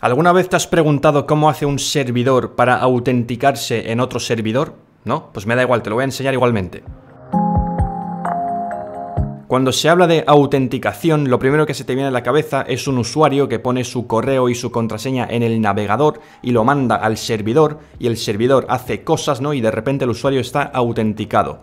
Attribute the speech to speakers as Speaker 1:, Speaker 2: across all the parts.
Speaker 1: ¿Alguna vez te has preguntado cómo hace un servidor para autenticarse en otro servidor? No, pues me da igual, te lo voy a enseñar igualmente. Cuando se habla de autenticación, lo primero que se te viene a la cabeza es un usuario que pone su correo y su contraseña en el navegador y lo manda al servidor y el servidor hace cosas, ¿no? Y de repente el usuario está autenticado.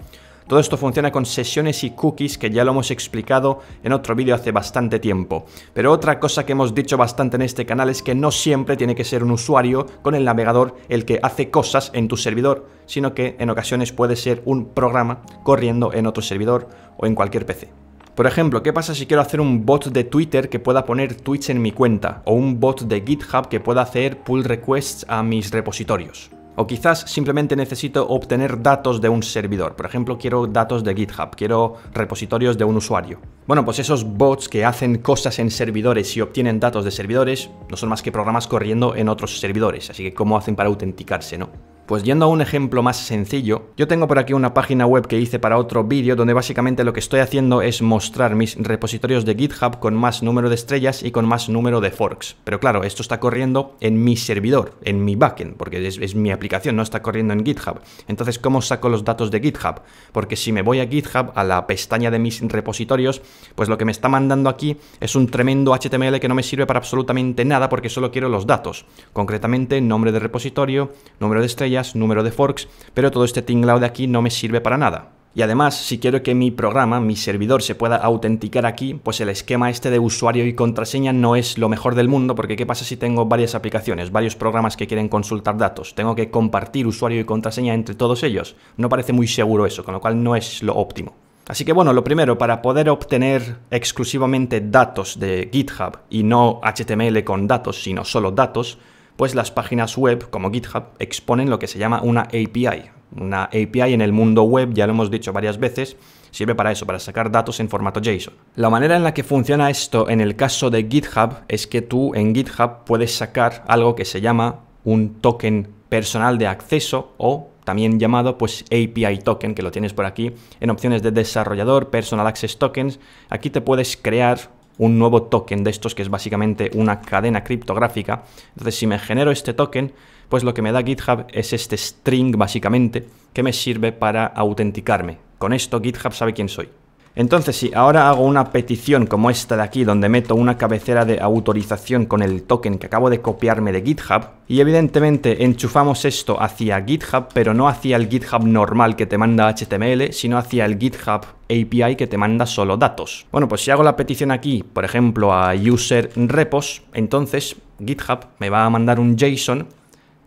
Speaker 1: Todo esto funciona con sesiones y cookies que ya lo hemos explicado en otro vídeo hace bastante tiempo. Pero otra cosa que hemos dicho bastante en este canal es que no siempre tiene que ser un usuario con el navegador el que hace cosas en tu servidor, sino que en ocasiones puede ser un programa corriendo en otro servidor o en cualquier PC. Por ejemplo, ¿qué pasa si quiero hacer un bot de Twitter que pueda poner tweets en mi cuenta? O un bot de GitHub que pueda hacer pull requests a mis repositorios. O quizás simplemente necesito obtener datos de un servidor. Por ejemplo, quiero datos de GitHub, quiero repositorios de un usuario. Bueno, pues esos bots que hacen cosas en servidores y obtienen datos de servidores no son más que programas corriendo en otros servidores. Así que, ¿cómo hacen para autenticarse, no? Pues yendo a un ejemplo más sencillo, yo tengo por aquí una página web que hice para otro vídeo donde básicamente lo que estoy haciendo es mostrar mis repositorios de GitHub con más número de estrellas y con más número de forks. Pero claro, esto está corriendo en mi servidor, en mi backend, porque es, mi aplicación, no está corriendo en GitHub. Entonces, ¿cómo saco los datos de GitHub? Porque si me voy a GitHub, a la pestaña de mis repositorios, pues lo que me está mandando aquí es un tremendo HTML que no me sirve para absolutamente nada porque solo quiero los datos. Concretamente, nombre de repositorio, número de estrellas, número de forks, pero todo este tinglado de aquí no me sirve para nada. Y además, si quiero que mi programa, mi servidor, se pueda autenticar aquí, pues el esquema este de usuario y contraseña no es lo mejor del mundo, porque ¿qué pasa si tengo varias aplicaciones, varios programas que quieren consultar datos? Tengo que compartir usuario y contraseña entre todos ellos. No parece muy seguro eso, con lo cual no es lo óptimo. Así que bueno, lo primero, para poder obtener exclusivamente datos de GitHub y no HTML con datos, sino solo datos, pues las páginas web como GitHub exponen lo que se llama una API. Una API en el mundo web, ya lo hemos dicho varias veces, sirve para eso, para sacar datos en formato JSON. La manera en la que funciona esto en el caso de GitHub es que tú en GitHub puedes sacar algo que se llama un token personal de acceso o también llamado pues API token, que lo tienes por aquí en opciones de desarrollador, personal access tokens. Aquí te puedes crear un nuevo token de estos que es básicamente una cadena criptográfica. Entonces, si me genero este token, pues lo que me da GitHub es este string básicamente que me sirve para autenticarme. Con esto GitHub sabe quién soy. Entonces, si ahora hago una petición como esta de aquí, donde meto una cabecera de autorización con el token que acabo de copiarme de GitHub, y evidentemente enchufamos esto hacia GitHub, pero no hacia el GitHub normal que te manda HTML, sino hacia el GitHub API que te manda solo datos. Bueno, pues si hago la petición aquí, por ejemplo, a user repos, entonces GitHub me va a mandar un JSON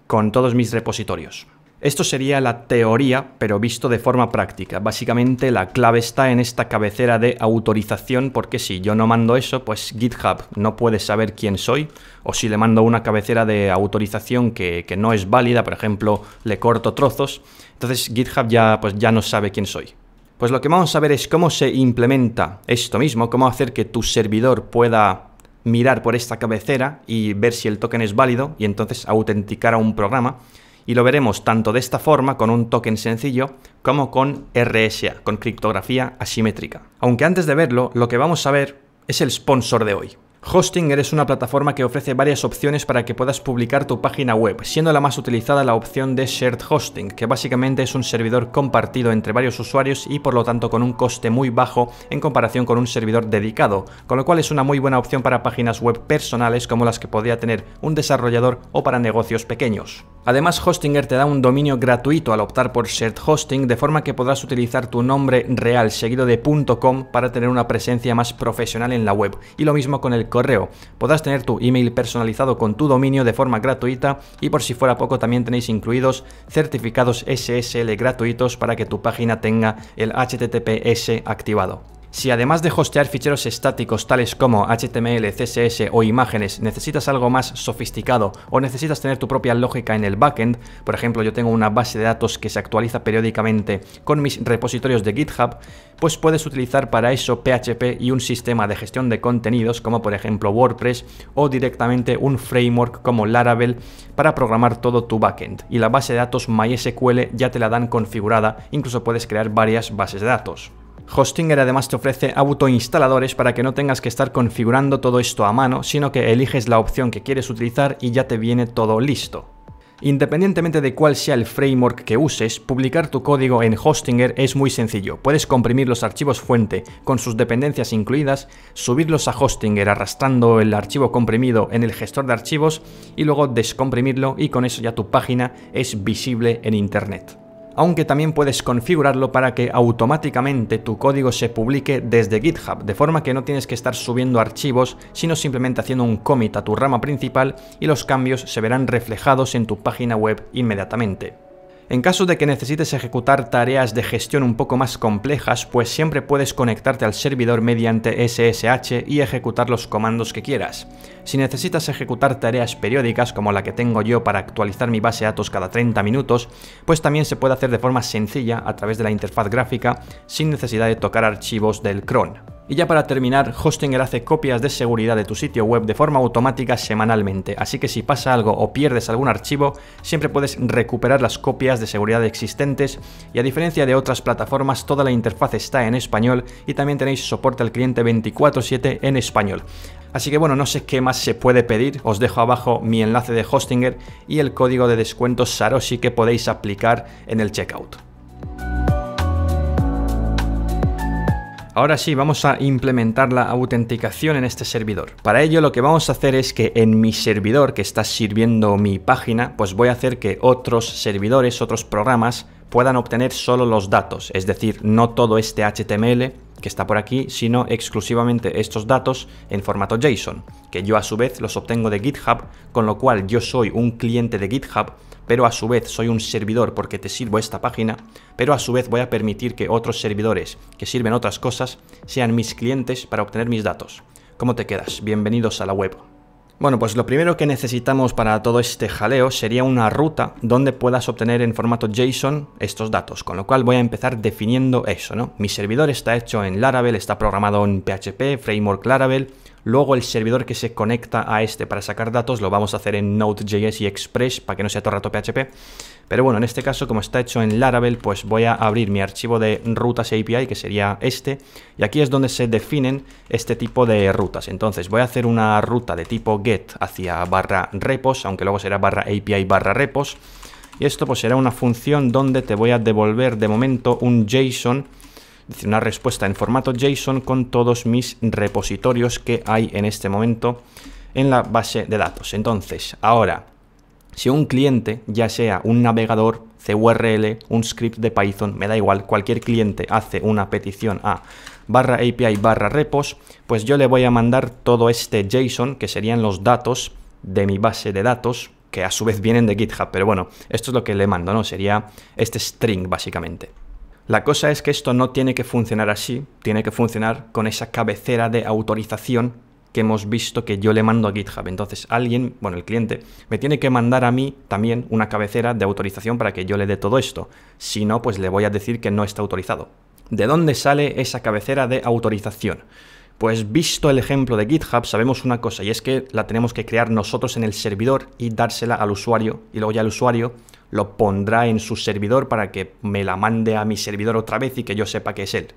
Speaker 1: con todos mis repositorios. Esto sería la teoría, pero visto de forma práctica. Básicamente la clave está en esta cabecera de autorización, porque si yo no mando eso, pues GitHub no puede saber quién soy, o si le mando una cabecera de autorización que, no es válida, por ejemplo, le corto trozos, entonces GitHub ya, pues, ya no sabe quién soy. Pues lo que vamos a ver es cómo se implementa esto mismo, cómo hacer que tu servidor pueda mirar por esta cabecera y ver si el token es válido y entonces autenticar a un programa y lo veremos tanto de esta forma, con un token sencillo, como con RSA, con criptografía asimétrica. Aunque antes de verlo, lo que vamos a ver es el sponsor de hoy. Hostinger es una plataforma que ofrece varias opciones para que puedas publicar tu página web, siendo la más utilizada la opción de Shared Hosting, que básicamente es un servidor compartido entre varios usuarios y por lo tanto con un coste muy bajo en comparación con un servidor dedicado, con lo cual es una muy buena opción para páginas web personales como las que podría tener un desarrollador o para negocios pequeños. Además, Hostinger te da un dominio gratuito al optar por Shared Hosting, de forma que podrás utilizar tu nombre real seguido de .com para tener una presencia más profesional en la web, y lo mismo con el correo. Podrás tener tu email personalizado con tu dominio de forma gratuita y por si fuera poco también tenéis incluidos certificados SSL gratuitos para que tu página tenga el HTTPS activado. Si además de hostear ficheros estáticos tales como HTML, CSS o imágenes, necesitas algo más sofisticado o necesitas tener tu propia lógica en el backend, por ejemplo yo tengo una base de datos que se actualiza periódicamente con mis repositorios de GitHub, pues puedes utilizar para eso PHP y un sistema de gestión de contenidos como por ejemplo WordPress o directamente un framework como Laravel para programar todo tu backend. Y la base de datos MySQL ya te la dan configurada, incluso puedes crear varias bases de datos. Hostinger además te ofrece autoinstaladores para que no tengas que estar configurando todo esto a mano, sino que eliges la opción que quieres utilizar y ya te viene todo listo. Independientemente de cuál sea el framework que uses, publicar tu código en Hostinger es muy sencillo. Puedes comprimir los archivos fuente con sus dependencias incluidas, subirlos a Hostinger arrastrando el archivo comprimido en el gestor de archivos y luego descomprimirlo y con eso ya tu página es visible en Internet aunque también puedes configurarlo para que automáticamente tu código se publique desde GitHub, de forma que no tienes que estar subiendo archivos, sino simplemente haciendo un commit a tu rama principal y los cambios se verán reflejados en tu página web inmediatamente. En caso de que necesites ejecutar tareas de gestión un poco más complejas, pues siempre puedes conectarte al servidor mediante SSH y ejecutar los comandos que quieras. Si necesitas ejecutar tareas periódicas como la que tengo yo para actualizar mi base de datos cada 30 minutos, pues también se puede hacer de forma sencilla a través de la interfaz gráfica sin necesidad de tocar archivos del cron. Y ya para terminar, Hostinger hace copias de seguridad de tu sitio web de forma automática semanalmente, así que si pasa algo o pierdes algún archivo, siempre puedes recuperar las copias de seguridad existentes y a diferencia de otras plataformas, toda la interfaz está en español y también tenéis soporte al cliente 24/7 en español. Así que bueno, no sé qué más se puede pedir, os dejo abajo mi enlace de Hostinger y el código de descuento Saroshi que podéis aplicar en el checkout. Ahora sí, vamos a implementar la autenticación en este servidor. Para ello lo que vamos a hacer es que en mi servidor que está sirviendo mi página, pues voy a hacer que otros servidores, otros programas puedan obtener solo los datos, es decir, no todo este HTML que está por aquí, sino exclusivamente estos datos en formato JSON, que yo a su vez los obtengo de GitHub, con lo cual yo soy un cliente de GitHub pero a su vez soy un servidor porque te sirvo esta página, pero a su vez voy a permitir que otros servidores que sirven otras cosas sean mis clientes para obtener mis datos. ¿Cómo te quedas? Bienvenidos a la web. Bueno, pues lo primero que necesitamos para todo este jaleo sería una ruta donde puedas obtener en formato JSON estos datos, con lo cual voy a empezar definiendo eso, ¿no? Mi servidor está hecho en Laravel, está programado en PHP, Framework Laravel, Luego el servidor que se conecta a este para sacar datos lo vamos a hacer en Node.js y Express para que no sea todo rato PHP. Pero bueno, en este caso, como está hecho en Laravel, pues voy a abrir mi archivo de rutas API, que sería este. Y aquí es donde se definen este tipo de rutas. Entonces voy a hacer una ruta de tipo get hacia barra repos, aunque luego será barra API barra repos. Y esto pues será una función donde te voy a devolver de momento un JSON una respuesta en formato JSON con todos mis repositorios que hay en este momento en la base de datos. Entonces, ahora, si un cliente, ya sea un navegador, CURL, un script de Python, me da igual, cualquier cliente hace una petición a barra API barra repos, pues yo le voy a mandar todo este JSON, que serían los datos de mi base de datos, que a su vez vienen de GitHub, pero bueno, esto es lo que le mando, ¿no? Sería este string, básicamente. La cosa es que esto no tiene que funcionar así, tiene que funcionar con esa cabecera de autorización que hemos visto que yo le mando a GitHub. Entonces alguien, bueno, el cliente, me tiene que mandar a mí también una cabecera de autorización para que yo le dé todo esto. Si no, pues le voy a decir que no está autorizado. ¿De dónde sale esa cabecera de autorización? Pues visto el ejemplo de GitHub, sabemos una cosa, y es que la tenemos que crear nosotros en el servidor y dársela al usuario, y luego ya el usuario lo pondrá en su servidor para que me la mande a mi servidor otra vez y que yo sepa que es él.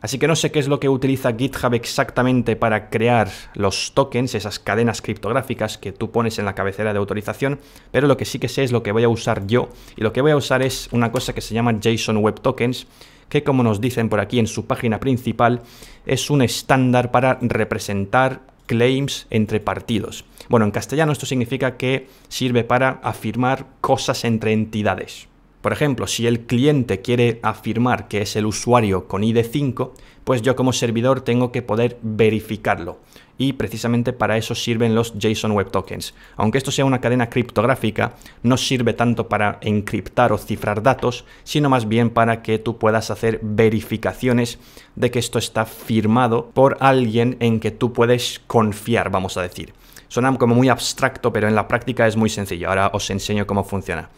Speaker 1: Así que no sé qué es lo que utiliza GitHub exactamente para crear los tokens, esas cadenas criptográficas que tú pones en la cabecera de autorización, pero lo que sí que sé es lo que voy a usar yo. Y lo que voy a usar es una cosa que se llama JSON Web Tokens, que como nos dicen por aquí en su página principal, es un estándar para representar claims entre partidos. Bueno, en castellano esto significa que sirve para afirmar cosas entre entidades. Por ejemplo, si el cliente quiere afirmar que es el usuario con ID5, pues yo como servidor tengo que poder verificarlo. Y precisamente para eso sirven los JSON Web Tokens. Aunque esto sea una cadena criptográfica, no sirve tanto para encriptar o cifrar datos, sino más bien para que tú puedas hacer verificaciones de que esto está firmado por alguien en que tú puedes confiar, vamos a decir. Suena como muy abstracto, pero en la práctica es muy sencillo. Ahora os enseño cómo funciona.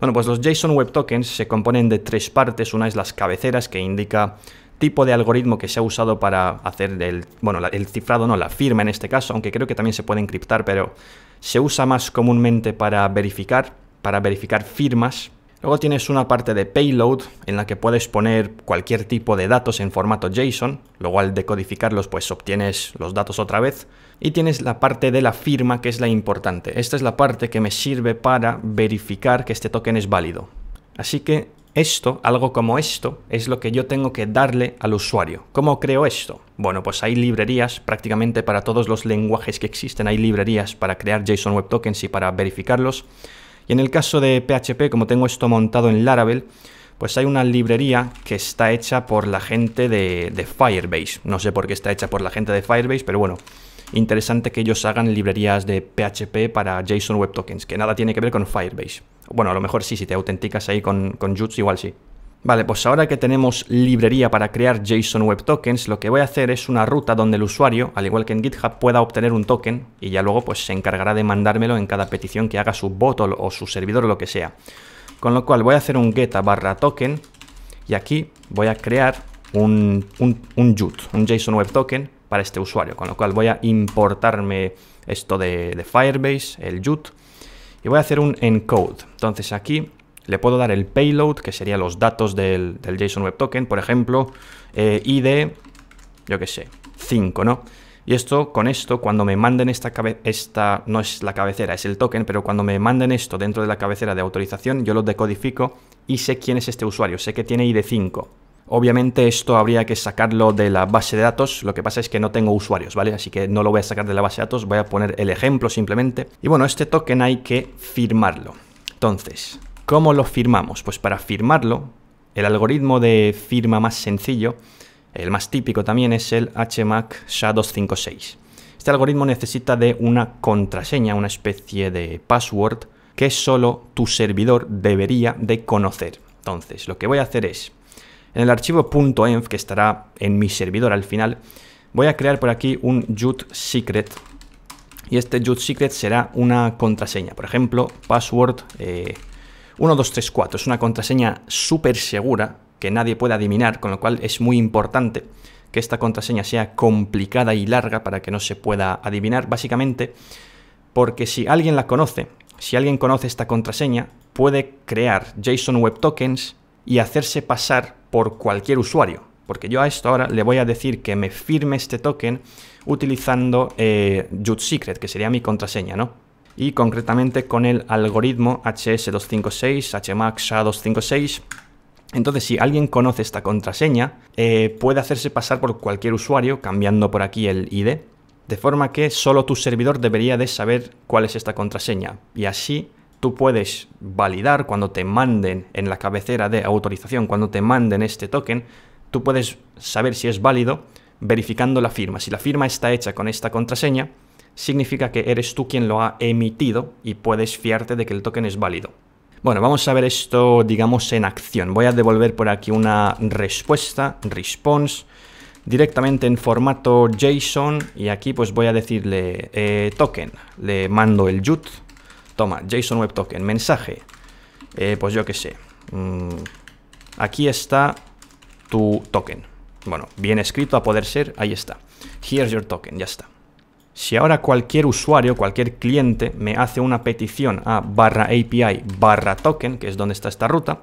Speaker 1: Bueno, pues los JSON Web Tokens se componen de tres partes. Una es las cabeceras que indica tipo de algoritmo que se ha usado para hacer el, bueno, el cifrado, no, la firma en este caso, aunque creo que también se puede encriptar, pero se usa más comúnmente para verificar, para verificar firmas. Luego tienes una parte de payload en la que puedes poner cualquier tipo de datos en formato JSON, luego al decodificarlos pues obtienes los datos otra vez y tienes la parte de la firma que es la importante. Esta es la parte que me sirve para verificar que este token es válido. Así que esto, algo como esto, es lo que yo tengo que darle al usuario. ¿Cómo creo esto? Bueno, pues hay librerías prácticamente para todos los lenguajes que existen. Hay librerías para crear JSON Web Tokens y para verificarlos. Y en el caso de PHP, como tengo esto montado en Laravel, pues hay una librería que está hecha por la gente de, Firebase. No sé por qué está hecha por la gente de Firebase, pero bueno, interesante que ellos hagan librerías de PHP para JSON Web Tokens, que nada tiene que ver con Firebase. Bueno, a lo mejor sí, si te autenticas ahí con, con igual sí. Vale, pues ahora que tenemos librería para crear JSON Web Tokens, lo que voy a hacer es una ruta donde el usuario, al igual que en GitHub, pueda obtener un token y ya luego pues se encargará de mandármelo en cada petición que haga su bot o su servidor o lo que sea. Con lo cual voy a hacer un geta barra token y aquí voy a crear un, un, un JUT, un JSON Web Token, para este usuario. Con lo cual voy a importarme esto de, Firebase, el JUT, y voy a hacer un encode. Entonces aquí le puedo dar el payload, que serían los datos del, JSON Web Token, por ejemplo, eh, ID, yo qué sé, 5, ¿no? Y esto, con esto, cuando me manden esta esta no es la cabecera, es el token, pero cuando me manden esto dentro de la cabecera de autorización, yo lo decodifico y sé quién es este usuario, sé que tiene ID5. Obviamente esto habría que sacarlo de la base de datos, lo que pasa es que no tengo usuarios, ¿vale? Así que no lo voy a sacar de la base de datos, voy a poner el ejemplo simplemente. Y bueno, este token hay que firmarlo. Entonces, ¿cómo lo firmamos? Pues para firmarlo, el algoritmo de firma más sencillo, el más típico también es el HMAC SHA-256. Este algoritmo necesita de una contraseña, una especie de password que solo tu servidor debería de conocer. Entonces, lo que voy a hacer es en el archivo .env, que estará en mi servidor al final, voy a crear por aquí un jut secret. Y este jut secret será una contraseña. Por ejemplo, password 1234. Eh, es una contraseña súper segura que nadie puede adivinar, con lo cual es muy importante que esta contraseña sea complicada y larga para que no se pueda adivinar, básicamente porque si alguien la conoce, si alguien conoce esta contraseña, puede crear JSON Web Tokens y hacerse pasar por cualquier usuario. Porque yo a esto ahora le voy a decir que me firme este token utilizando eh, secret que sería mi contraseña, ¿no? Y concretamente con el algoritmo HS256, HMAXA256. Entonces, si alguien conoce esta contraseña, eh, puede hacerse pasar por cualquier usuario cambiando por aquí el ID. De forma que solo tu servidor debería de saber cuál es esta contraseña. Y así tú puedes validar cuando te manden en la cabecera de autorización, cuando te manden este token, tú puedes saber si es válido verificando la firma. Si la firma está hecha con esta contraseña, significa que eres tú quien lo ha emitido y puedes fiarte de que el token es válido. Bueno, vamos a ver esto, digamos, en acción. Voy a devolver por aquí una respuesta, response, directamente en formato JSON y aquí pues voy a decirle eh, token. Le mando el JUT Toma, JSON Web Token, mensaje. Eh, pues yo qué sé. Mm, aquí está tu token. Bueno, bien escrito a poder ser, ahí está. Here's your token, ya está. Si ahora cualquier usuario, cualquier cliente me hace una petición a barra API barra token, que es donde está esta ruta,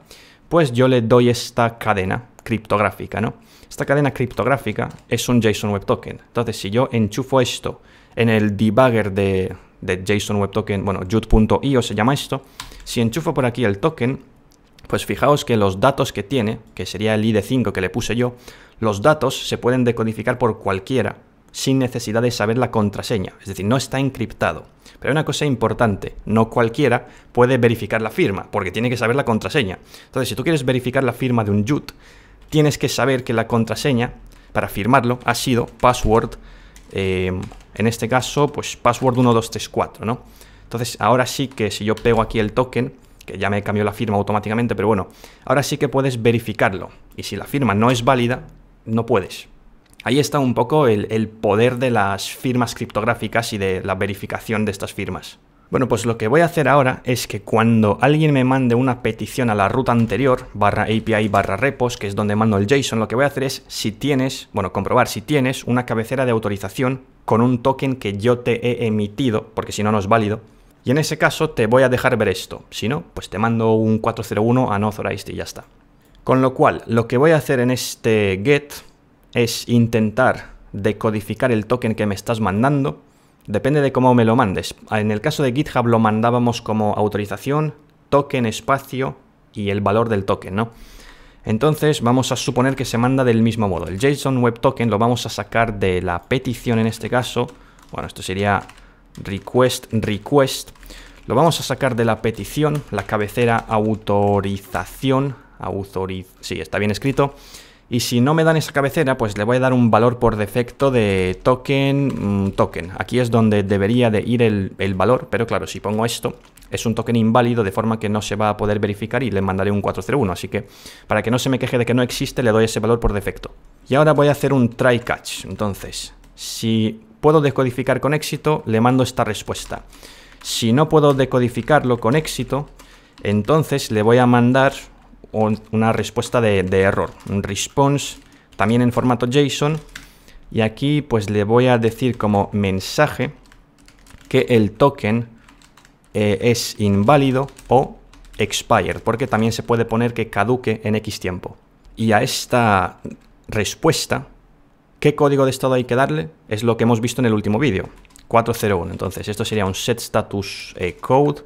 Speaker 1: pues yo le doy esta cadena criptográfica, ¿no? Esta cadena criptográfica es un JSON Web Token. Entonces, si yo enchufo esto en el debugger de, de JSON Web Token, bueno, jut.io se llama esto, si enchufo por aquí el token, pues fijaos que los datos que tiene, que sería el ID5 que le puse yo, los datos se pueden decodificar por cualquiera sin necesidad de saber la contraseña, es decir, no está encriptado. Pero hay una cosa importante, no cualquiera puede verificar la firma, porque tiene que saber la contraseña. Entonces, si tú quieres verificar la firma de un JUT, tienes que saber que la contraseña para firmarlo ha sido password eh, en este caso, pues password 1234, ¿no? Entonces, ahora sí que si yo pego aquí el token, que ya me cambió la firma automáticamente, pero bueno, ahora sí que puedes verificarlo. Y si la firma no es válida, no puedes. Ahí está un poco el, poder de las firmas criptográficas y de la verificación de estas firmas. Bueno, pues lo que voy a hacer ahora es que cuando alguien me mande una petición a la ruta anterior, barra API barra repos, que es donde mando el JSON, lo que voy a hacer es si tienes, bueno, comprobar si tienes una cabecera de autorización con un token que yo te he emitido, porque si no, no es válido. Y en ese caso te voy a dejar ver esto. Si no, pues te mando un 401 a unauthorized y ya está. Con lo cual, lo que voy a hacer en este get es intentar decodificar el token que me estás mandando. Depende de cómo me lo mandes. En el caso de GitHub lo mandábamos como autorización, token, espacio y el valor del token, ¿no? Entonces vamos a suponer que se manda del mismo modo. El JSON Web Token lo vamos a sacar de la petición en este caso. Bueno, esto sería request, request. Lo vamos a sacar de la petición, la cabecera autorización. Autoriz sí, está bien escrito y si no me dan esa cabecera, pues le voy a dar un valor por defecto de token, mm, token. Aquí es donde debería de ir el, el, valor, pero claro, si pongo esto, es un token inválido de forma que no se va a poder verificar y le mandaré un 401, así que para que no se me queje de que no existe, le doy ese valor por defecto. Y ahora voy a hacer un try catch, entonces, si puedo decodificar con éxito, le mando esta respuesta. Si no puedo decodificarlo con éxito, entonces le voy a mandar una respuesta de, error, un response también en formato JSON. Y aquí pues le voy a decir como mensaje que el token eh, es inválido o expired, porque también se puede poner que caduque en X tiempo. Y a esta respuesta, ¿qué código de estado hay que darle? Es lo que hemos visto en el último vídeo, 401. Entonces esto sería un set status eh, code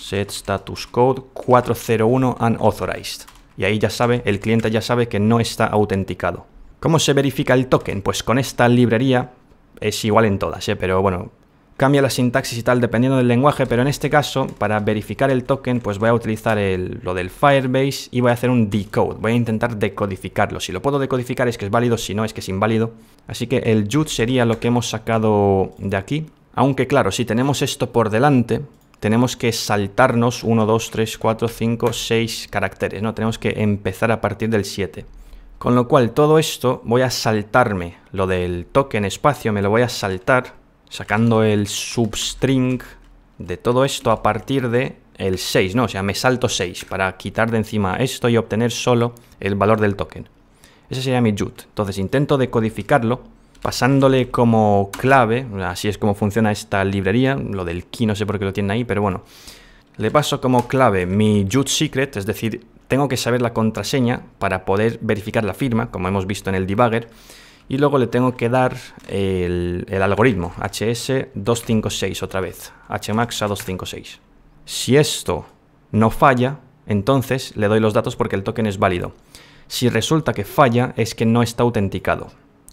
Speaker 1: set status code 401 unauthorized. Y ahí ya sabe, el cliente ya sabe que no está autenticado. ¿Cómo se verifica el token? Pues con esta librería es igual en todas, ¿eh? pero bueno, cambia la sintaxis y tal dependiendo del lenguaje, pero en este caso, para verificar el token, pues voy a utilizar lo del Firebase y voy a hacer un decode. Voy a intentar decodificarlo. Si lo puedo decodificar es que es válido, si no es que es inválido. Así que el JUT sería lo que hemos sacado de aquí. Aunque claro, si tenemos esto por delante, tenemos que saltarnos 1, 2, 3, 4, 5, 6 caracteres, ¿no? Tenemos que empezar a partir del 7. Con lo cual, todo esto voy a saltarme lo del token espacio, me lo voy a saltar sacando el substring de todo esto a partir de el 6, ¿no? O sea, me salto 6 para quitar de encima esto y obtener solo el valor del token. Ese sería mi JUT. Entonces intento decodificarlo pasándole como clave, así es como funciona esta librería, lo del key no sé por qué lo tienen ahí, pero bueno, le paso como clave mi JWT secret, es decir, tengo que saber la contraseña para poder verificar la firma, como hemos visto en el debugger, y luego le tengo que dar el, el algoritmo HS256 otra vez, HMAXA256. Si esto no falla, entonces le doy los datos porque el token es válido. Si resulta que falla, es que no está autenticado.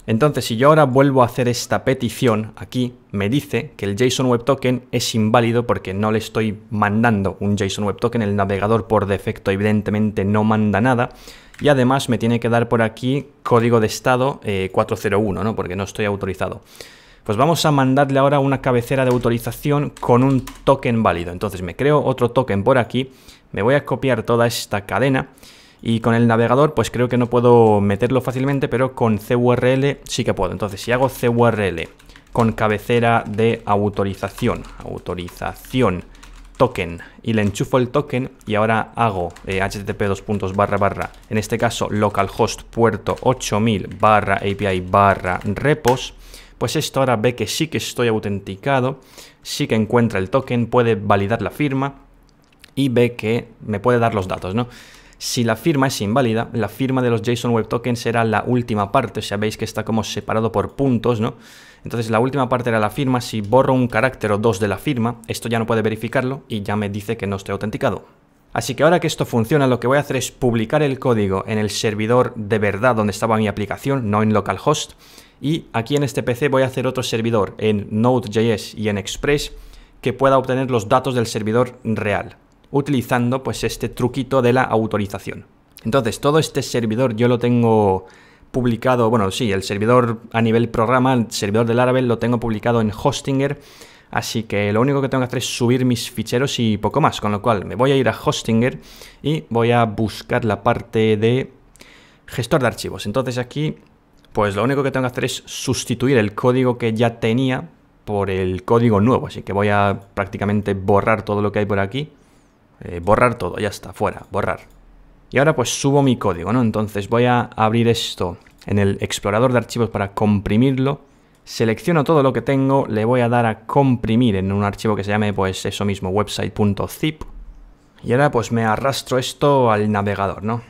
Speaker 1: Entonces, si yo ahora vuelvo a hacer esta petición, aquí me dice que el JSON Web Token es inválido porque no le estoy mandando un JSON Web Token. El navegador por defecto evidentemente no manda nada. Y además me tiene que dar por aquí código de estado 401, eh, ¿no? porque no estoy autorizado. Pues vamos a mandarle ahora una cabecera de autorización con un token válido. Entonces me creo otro token por aquí, me voy a copiar toda esta cadena y con el navegador pues creo que no puedo meterlo fácilmente, pero con CURL sí que puedo. Entonces si hago CURL con cabecera de autorización, autorización token y le enchufo el token y ahora hago http eh, dos barra en este caso localhost puerto 8000 barra api barra repos pues esto ahora ve que sí que estoy autenticado sí que encuentra el token puede validar la firma y ve que me puede dar los datos no si la firma es inválida, la firma de los JSON Web Tokens será la última parte, o sea, veis que está como separado por puntos, ¿no? Entonces la última parte era la firma, si borro un carácter o dos de la firma, esto ya no puede verificarlo y ya me dice que no estoy autenticado. Así que ahora que esto funciona, lo que voy a hacer es publicar el código en el servidor de verdad donde estaba mi aplicación, no en localhost, y aquí en este PC voy a hacer otro servidor en Node.js y en Express que pueda obtener los datos del servidor real utilizando pues este truquito de la autorización. Entonces, todo este servidor yo lo tengo publicado, bueno, sí, el servidor a nivel programa, el servidor de Laravel lo tengo publicado en Hostinger, así que lo único que tengo que hacer es subir mis ficheros y poco más, con lo cual me voy a ir a Hostinger y voy a buscar la parte de gestor de archivos. Entonces aquí, pues lo único que tengo que hacer es sustituir el código que ya tenía por el código nuevo, así que voy a prácticamente borrar todo lo que hay por aquí eh, borrar todo, ya está, fuera, borrar. Y ahora pues subo mi código, ¿no? Entonces voy a abrir esto en el explorador de archivos para comprimirlo. Selecciono todo lo que tengo, le voy a dar a comprimir en un archivo que se llame pues eso mismo, website.zip. Y ahora pues me arrastro esto al navegador, ¿no?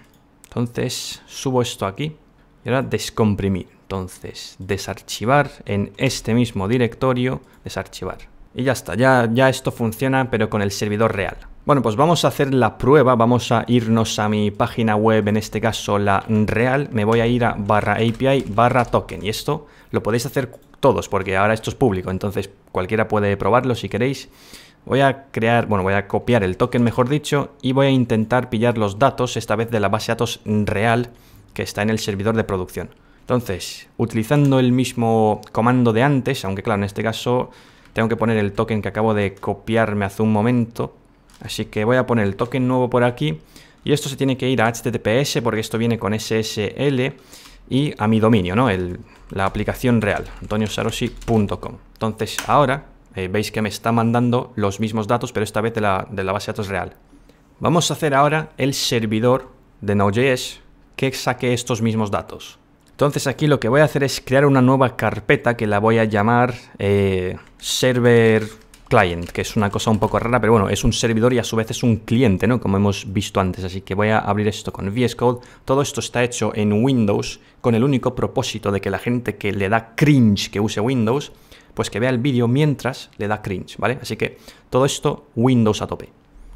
Speaker 1: Entonces subo esto aquí y ahora descomprimir. Entonces desarchivar en este mismo directorio, desarchivar. Y ya está, ya, ya esto funciona pero con el servidor real. Bueno, pues vamos a hacer la prueba, vamos a irnos a mi página web, en este caso la real, me voy a ir a barra API, barra token, y esto lo podéis hacer todos, porque ahora esto es público, entonces cualquiera puede probarlo si queréis. Voy a crear, bueno, voy a copiar el token, mejor dicho, y voy a intentar pillar los datos, esta vez de la base de datos real, que está en el servidor de producción. Entonces, utilizando el mismo comando de antes, aunque claro, en este caso tengo que poner el token que acabo de copiarme hace un momento, Así que voy a poner el token nuevo por aquí. Y esto se tiene que ir a HTTPS porque esto viene con SSL y a mi dominio, ¿no? la aplicación real, antoniosarosi.com. Entonces ahora eh, veis que me está mandando los mismos datos, pero esta vez de la, base de datos real. Vamos a hacer ahora el servidor de Node.js que saque estos mismos datos. Entonces aquí lo que voy a hacer es crear una nueva carpeta que la voy a llamar eh, server client, que es una cosa un poco rara, pero bueno, es un servidor y a su vez es un cliente, ¿no? Como hemos visto antes. Así que voy a abrir esto con VS Code. Todo esto está hecho en Windows con el único propósito de que la gente que le da cringe que use Windows, pues que vea el vídeo mientras le da cringe, ¿vale? Así que todo esto Windows a tope.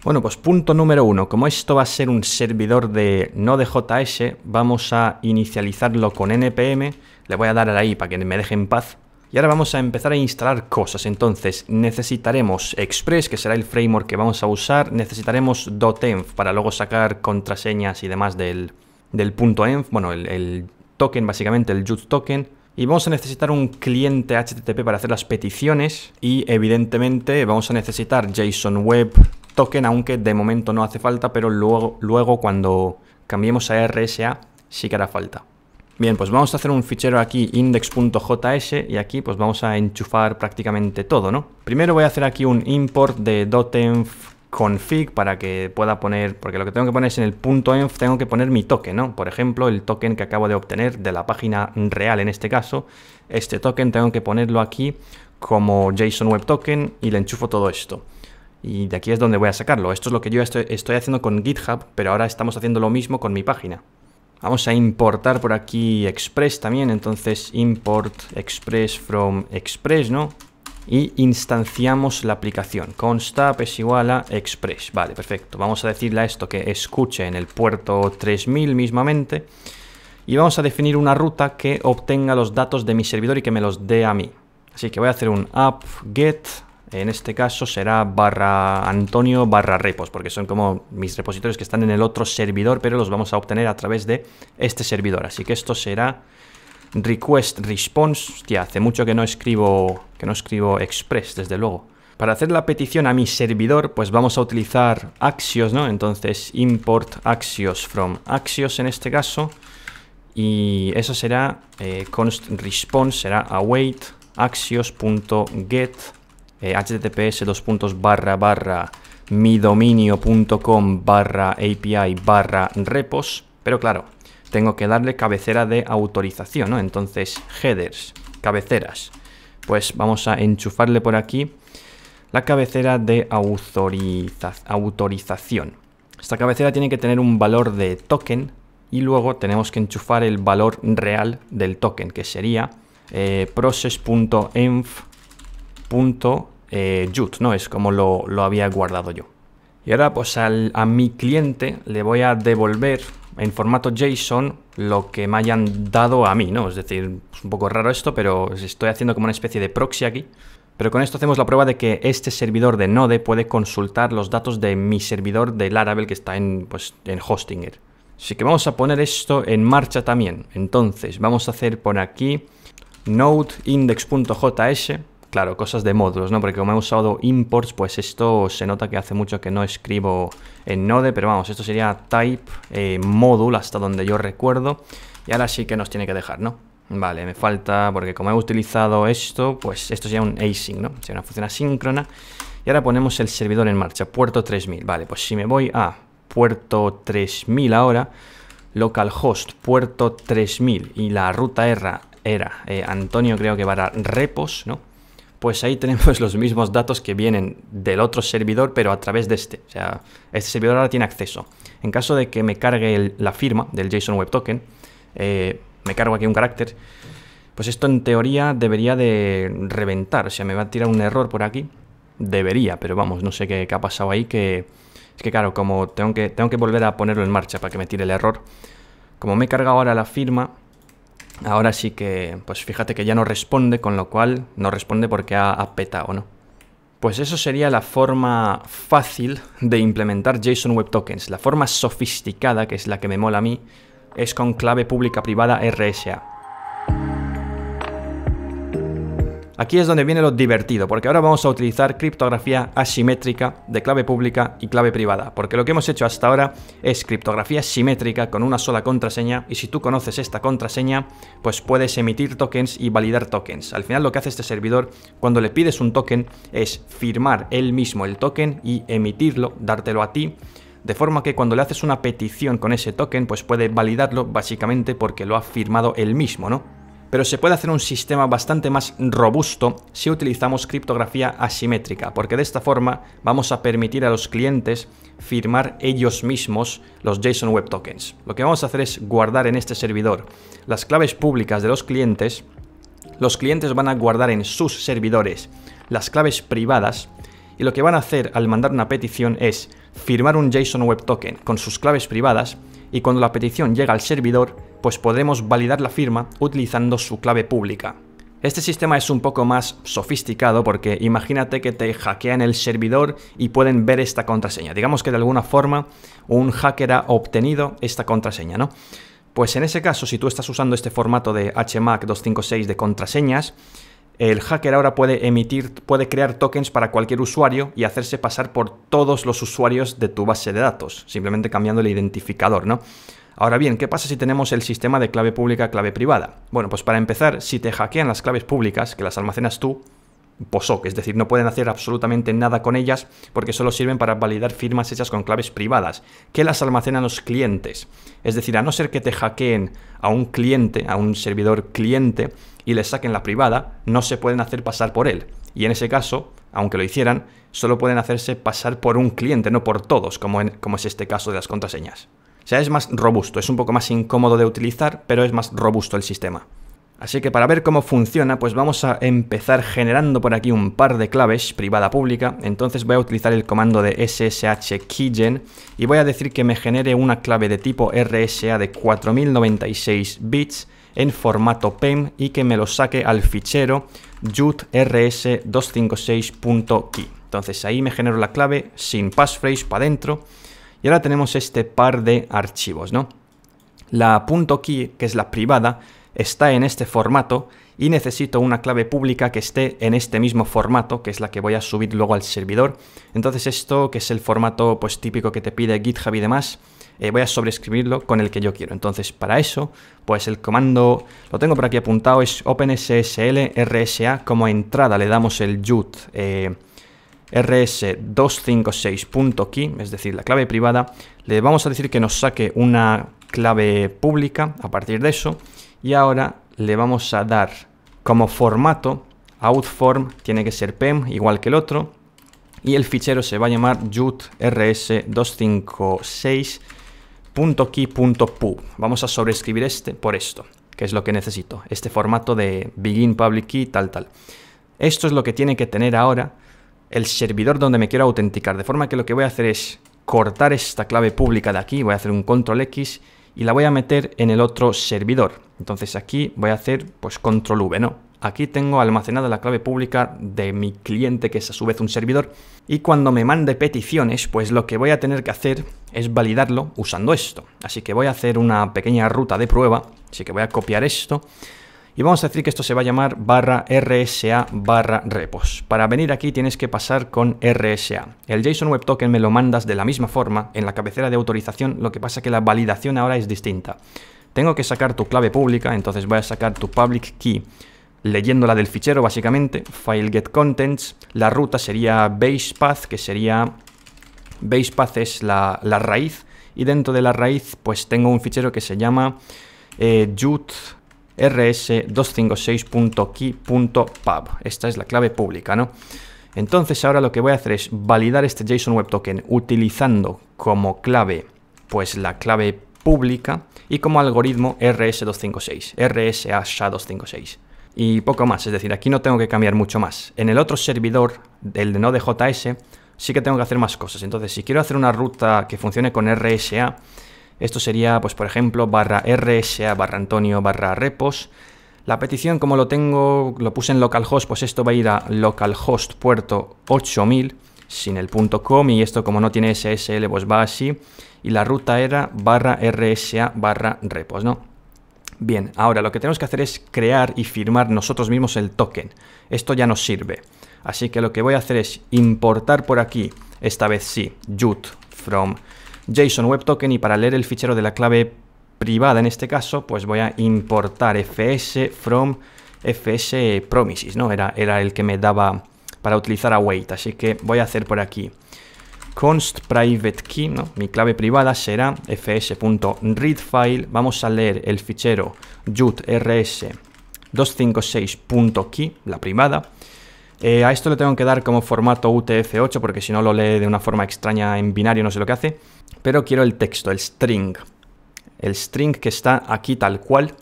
Speaker 1: Bueno, pues punto número uno. Como esto va a ser un servidor de no de JS, vamos a inicializarlo con npm. Le voy a dar ahí para que me deje en paz y ahora vamos a empezar a instalar cosas. Entonces necesitaremos Express, que será el framework que vamos a usar. Necesitaremos .env para luego sacar contraseñas y demás del, del .env. Bueno, el, token básicamente, el JUT token. Y vamos a necesitar un cliente HTTP para hacer las peticiones. Y evidentemente vamos a necesitar JSON Web Token, aunque de momento no hace falta, pero luego, luego cuando cambiemos a RSA sí que hará falta. Bien, pues vamos a hacer un fichero aquí index.js y aquí pues vamos a enchufar prácticamente todo, ¿no? Primero voy a hacer aquí un import de .env config para que pueda poner, porque lo que tengo que poner es en el punto .env tengo que poner mi token, ¿no? Por ejemplo, el token que acabo de obtener de la página real en este caso, este token tengo que ponerlo aquí como JSON Web Token y le enchufo todo esto. Y de aquí es donde voy a sacarlo. Esto es lo que yo estoy haciendo con GitHub, pero ahora estamos haciendo lo mismo con mi página. Vamos a importar por aquí Express también, entonces import Express from Express, ¿no? Y instanciamos la aplicación. Constap es igual a Express. Vale, perfecto. Vamos a decirle a esto que escuche en el puerto 3000 mismamente. Y vamos a definir una ruta que obtenga los datos de mi servidor y que me los dé a mí. Así que voy a hacer un app get en este caso será barra Antonio barra repos, porque son como mis repositorios que están en el otro servidor, pero los vamos a obtener a través de este servidor. Así que esto será request response. Hostia, hace mucho que no escribo, que no escribo express, desde luego. Para hacer la petición a mi servidor, pues vamos a utilizar Axios, ¿no? Entonces, import Axios from Axios en este caso. Y eso será eh, const response, será await axios.get eh, https dos puntos barra barra midominio.com barra API barra repos, pero claro, tengo que darle cabecera de autorización, Entonces, headers, cabeceras. Pues vamos a enchufarle por aquí la cabecera de autorización. Esta cabecera tiene que tener un valor de token y luego tenemos que enchufar el valor real del token, que sería eh, process.env eh, Jut, ¿no? Es como lo, había guardado yo. Y ahora pues a mi cliente le voy a devolver en formato JSON lo que me hayan dado a mí, ¿no? Es decir, es un poco raro esto, pero estoy haciendo como una especie de proxy aquí. Pero con esto hacemos la prueba de que este servidor de Node puede consultar los datos de mi servidor de Laravel que está en, pues, en Hostinger. Así que vamos a poner esto en marcha también. Entonces, vamos a hacer por aquí node index.js claro, cosas de módulos, ¿no? Porque como he usado imports, pues esto se nota que hace mucho que no escribo en Node, pero vamos, esto sería type eh, módulo hasta donde yo recuerdo. Y ahora sí que nos tiene que dejar, ¿no? Vale, me falta, porque como he utilizado esto, pues esto sería un async, ¿no? Sería una función asíncrona. Y ahora ponemos el servidor en marcha, puerto 3000. Vale, pues si me voy a puerto 3000 ahora, localhost puerto 3000 y la ruta era, era eh, Antonio creo que va para repos, ¿no? pues ahí tenemos los mismos datos que vienen del otro servidor, pero a través de este. O sea, este servidor ahora tiene acceso. En caso de que me cargue la firma del JSON Web Token, eh, me cargo aquí un carácter, pues esto en teoría debería de reventar. O sea, me va a tirar un error por aquí. Debería, pero vamos, no sé qué, ha pasado ahí que... Es que claro, como tengo que, tengo que volver a ponerlo en marcha para que me tire el error. Como me he cargado ahora la firma, Ahora sí que, pues fíjate que ya no responde, con lo cual no responde porque ha, ha petado, ¿no? Pues eso sería la forma fácil de implementar JSON Web Tokens. La forma sofisticada, que es la que me mola a mí, es con clave pública privada RSA. Aquí es donde viene lo divertido, porque ahora vamos a utilizar criptografía asimétrica de clave pública y clave privada, porque lo que hemos hecho hasta ahora es criptografía simétrica con una sola contraseña, y si tú conoces esta contraseña, pues puedes emitir tokens y validar tokens. Al final lo que hace este servidor cuando le pides un token es firmar él mismo el token y emitirlo, dártelo a ti, de forma que cuando le haces una petición con ese token, pues puede validarlo básicamente porque lo ha firmado él mismo, ¿no? pero se puede hacer un sistema bastante más robusto si utilizamos criptografía asimétrica, porque de esta forma vamos a permitir a los clientes firmar ellos mismos los JSON Web Tokens. Lo que vamos a hacer es guardar en este servidor las claves públicas de los clientes, los clientes van a guardar en sus servidores las claves privadas, y lo que van a hacer al mandar una petición es firmar un JSON Web Token con sus claves privadas, y cuando la petición llega al servidor, pues podremos validar la firma utilizando su clave pública. Este sistema es un poco más sofisticado porque imagínate que te hackean el servidor y pueden ver esta contraseña. Digamos que de alguna forma un hacker ha obtenido esta contraseña, ¿no? Pues en ese caso, si tú estás usando este formato de HMAC 256 de contraseñas, el hacker ahora puede emitir, puede crear tokens para cualquier usuario y hacerse pasar por todos los usuarios de tu base de datos, simplemente cambiando el identificador, ¿no? Ahora bien, ¿qué pasa si tenemos el sistema de clave pública, clave privada? Bueno, pues para empezar, si te hackean las claves públicas, que las almacenas tú, POSOC, es decir, no pueden hacer absolutamente nada con ellas porque solo sirven para validar firmas hechas con claves privadas, que las almacenan los clientes. Es decir, a no ser que te hackeen a un cliente, a un servidor cliente, y le saquen la privada, no se pueden hacer pasar por él. Y en ese caso, aunque lo hicieran, solo pueden hacerse pasar por un cliente, no por todos, como, como es este caso de las contraseñas. O sea, es más robusto, es un poco más incómodo de utilizar, pero es más robusto el sistema. Así que para ver cómo funciona, pues vamos a empezar generando por aquí un par de claves privada pública. Entonces voy a utilizar el comando de ssh keygen y voy a decir que me genere una clave de tipo RSA de 4096 bits en formato PEM y que me lo saque al fichero jutrs256.key. Entonces ahí me genero la clave sin passphrase para adentro y ahora tenemos este par de archivos, ¿no? La .key, que es la privada, está en este formato y necesito una clave pública que esté en este mismo formato, que es la que voy a subir luego al servidor. Entonces esto, que es el formato pues típico que te pide GitHub y demás, eh, voy a sobreescribirlo con el que yo quiero. Entonces para eso, pues el comando, lo tengo por aquí apuntado, es OpenSSL RSA, como entrada le damos el JUT eh, rs256.key, es decir, la clave privada, le vamos a decir que nos saque una clave pública a partir de eso y ahora le vamos a dar como formato, outform tiene que ser PEM, igual que el otro, y el fichero se va a llamar jutrs256.key.pub. Vamos a sobreescribir este por esto, que es lo que necesito, este formato de begin public key tal tal. Esto es lo que tiene que tener ahora el servidor donde me quiero autenticar, de forma que lo que voy a hacer es cortar esta clave pública de aquí, voy a hacer un control X y la voy a meter en el otro servidor. Entonces aquí voy a hacer pues control V, ¿no? Aquí tengo almacenada la clave pública de mi cliente, que es a su vez un servidor, y cuando me mande peticiones, pues lo que voy a tener que hacer es validarlo usando esto. Así que voy a hacer una pequeña ruta de prueba, así que voy a copiar esto, y vamos a decir que esto se va a llamar barra RSA barra repos. Para venir aquí tienes que pasar con RSA. El JSON Web Token me lo mandas de la misma forma en la cabecera de autorización, lo que pasa es que la validación ahora es distinta. Tengo que sacar tu clave pública, entonces voy a sacar tu public key la del fichero básicamente, file get contents, la ruta sería base path, que sería base path es la, raíz, y dentro de la raíz pues tengo un fichero que se llama eh, rs256.key.pub. Esta es la clave pública, ¿no? Entonces ahora lo que voy a hacer es validar este JSON Web Token utilizando como clave, pues la clave pública y como algoritmo RS256, RSA-256. Y poco más, es decir, aquí no tengo que cambiar mucho más. En el otro servidor, el de JS sí que tengo que hacer más cosas. Entonces, si quiero hacer una ruta que funcione con RSA, esto sería, pues por ejemplo, barra RSA, barra Antonio, barra repos. La petición, como lo tengo, lo puse en localhost, pues esto va a ir a localhost puerto 8000 sin el punto .com y esto como no tiene SSL pues va así y la ruta era barra RSA barra repos, ¿no? Bien, ahora lo que tenemos que hacer es crear y firmar nosotros mismos el token. Esto ya nos sirve. Así que lo que voy a hacer es importar por aquí, esta vez sí, Jute from JSON Web Token y para leer el fichero de la clave privada en este caso, pues voy a importar fs from fs promises, ¿no? Era, era el que me daba para utilizar await, así que voy a hacer por aquí const private key, ¿no? mi clave privada será fs.readfile, vamos a leer el fichero rs 256key la privada, eh, a esto le tengo que dar como formato UTF-8 porque si no lo lee de una forma extraña en binario, no sé lo que hace, pero quiero el texto, el string. El string que está aquí tal cual.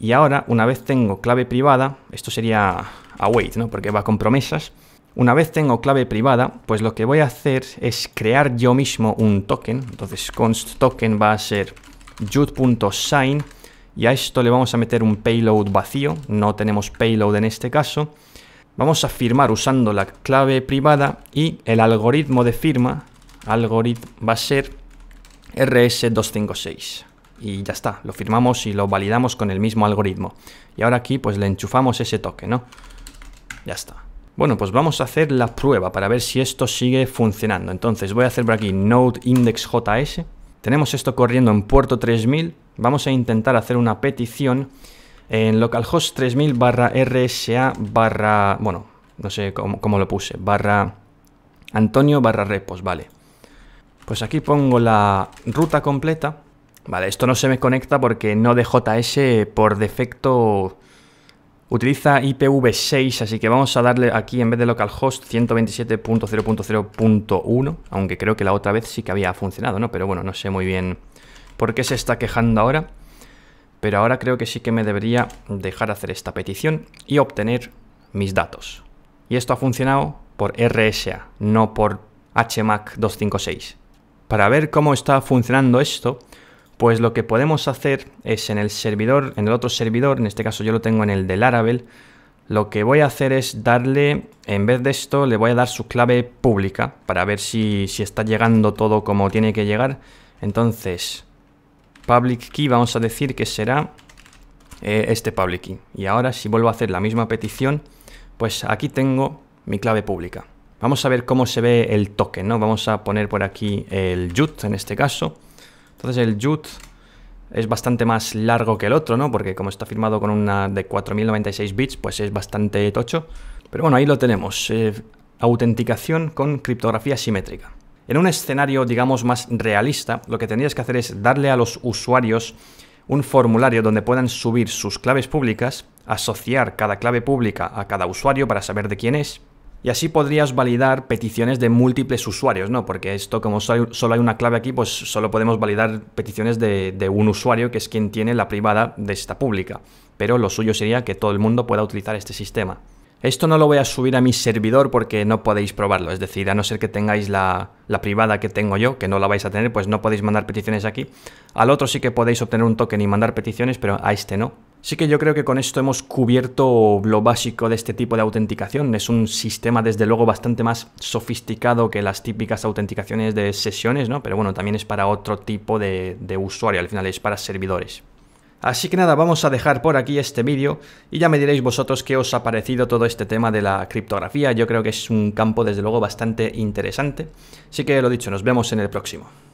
Speaker 1: Y ahora, una vez tengo clave privada, esto sería await, ¿no? Porque va con promesas. Una vez tengo clave privada, pues lo que voy a hacer es crear yo mismo un token. Entonces const token va a ser jut.sign y a esto le vamos a meter un payload vacío. No tenemos payload en este caso. Vamos a firmar usando la clave privada y el algoritmo de firma va a ser RS256. Y ya está, lo firmamos y lo validamos con el mismo algoritmo. Y ahora aquí pues le enchufamos ese toque, ¿no? Ya está. Bueno, pues vamos a hacer la prueba para ver si esto sigue funcionando. Entonces voy a hacer por aquí node index js. Tenemos esto corriendo en puerto 3000. Vamos a intentar hacer una petición en localhost 3000 barra rsa barra, bueno, no sé cómo, cómo lo puse, barra Antonio barra repos, vale. Pues aquí pongo la ruta completa. Vale, esto no se me conecta porque no de JS por defecto utiliza IPv6, así que vamos a darle aquí en vez de localhost 127.0.0.1, aunque creo que la otra vez sí que había funcionado, ¿no? Pero bueno, no sé muy bien por qué se está quejando ahora. Pero ahora creo que sí que me debería dejar hacer esta petición y obtener mis datos. Y esto ha funcionado por RSA, no por HMAC 256. Para ver cómo está funcionando esto, pues lo que podemos hacer es en el servidor, en el otro servidor, en este caso yo lo tengo en el de Laravel, lo que voy a hacer es darle, en vez de esto, le voy a dar su clave pública para ver si, está llegando todo como tiene que llegar. Entonces, public key, vamos a decir que será eh, este public key. Y ahora si vuelvo a hacer la misma petición, pues aquí tengo mi clave pública. Vamos a ver cómo se ve el token, ¿no? Vamos a poner por aquí el jut en este caso. Entonces el jut es bastante más largo que el otro, ¿no? Porque como está firmado con una de 4096 bits, pues es bastante tocho. Pero bueno, ahí lo tenemos. Eh, autenticación con criptografía simétrica. En un escenario, digamos, más realista, lo que tendrías que hacer es darle a los usuarios un formulario donde puedan subir sus claves públicas, asociar cada clave pública a cada usuario para saber de quién es, y así podrías validar peticiones de múltiples usuarios, ¿no? Porque esto, como solo hay una clave aquí, pues solo podemos validar peticiones de, un usuario, que es quien tiene la privada de esta pública. Pero lo suyo sería que todo el mundo pueda utilizar este sistema. Esto no lo voy a subir a mi servidor porque no podéis probarlo, es decir, a no ser que tengáis la, la privada que tengo yo, que no la vais a tener, pues no podéis mandar peticiones aquí. Al otro sí que podéis obtener un token y mandar peticiones, pero a este no, Sí que yo creo que con esto hemos cubierto lo básico de este tipo de autenticación. Es un sistema desde luego bastante más sofisticado que las típicas autenticaciones de sesiones, ¿no? Pero bueno, también es para otro tipo de, de usuario, al final es para servidores. Así que nada, vamos a dejar por aquí este vídeo y ya me diréis vosotros qué os ha parecido todo este tema de la criptografía. Yo creo que es un campo desde luego bastante interesante. Así que lo dicho, nos vemos en el próximo.